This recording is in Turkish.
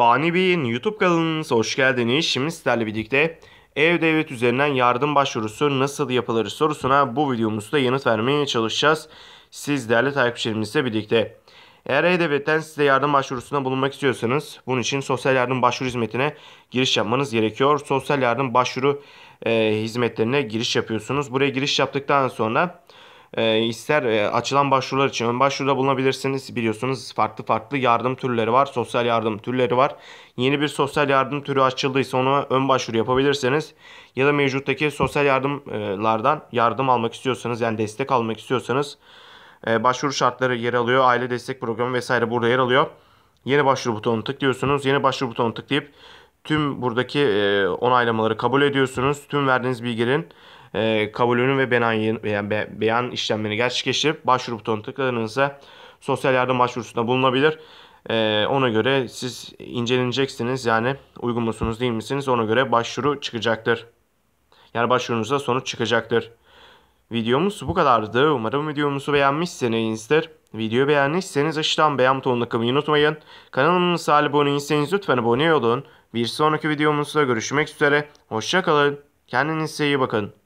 Fani Bey'in YouTube kanalınıza hoş geldiniz. Şimdi sizlerle birlikte ev devlet üzerinden yardım başvurusu nasıl yapılır sorusuna bu videomuzda yanıt vermeye çalışacağız. Siz değerli takipçilerimizle birlikte. Eğer ev devletten size yardım başvurusunda bulunmak istiyorsanız bunun için sosyal yardım başvuru hizmetine giriş yapmanız gerekiyor. Sosyal yardım başvuru e, hizmetlerine giriş yapıyorsunuz. Buraya giriş yaptıktan sonra e, ister e, açılan başvurular için ön başvuruda bulunabilirsiniz. Biliyorsunuz farklı farklı yardım türleri var. Sosyal yardım türleri var. Yeni bir sosyal yardım türü açıldıysa onu ön başvuru yapabilirsiniz. Ya da mevcuttaki sosyal yardımlardan yardım almak istiyorsanız yani destek almak istiyorsanız e, başvuru şartları yer alıyor. Aile destek programı vesaire burada yer alıyor. Yeni başvuru butonunu tıklıyorsunuz. Yeni başvuru butonunu tıklayıp tüm buradaki e, onaylamaları kabul ediyorsunuz. Tüm verdiğiniz bilgilerin e, ee, Kavalon'un ve Benay'ın veya beyan işlemlerini gerçekleştirip başvuru butonuna tıkladığınızda sosyal yardım başvurusunda bulunabilir. E, ona göre siz inceleneceksiniz. Yani uygun musunuz değil misiniz? Ona göre başvuru çıkacaktır. Yani başvurunuzda sonuç çıkacaktır. Videomuz bu kadardı. Umarım videomuzu beğenmişsinizdir. Videoyu beğendiyseniz aşağıdan beğen butonuna tıklamayı unutmayın. Kanalımıza abone değilseniz lütfen abone olun. Bir sonraki videomuzda görüşmek üzere. Hoşçakalın. Kendinize iyi bakın.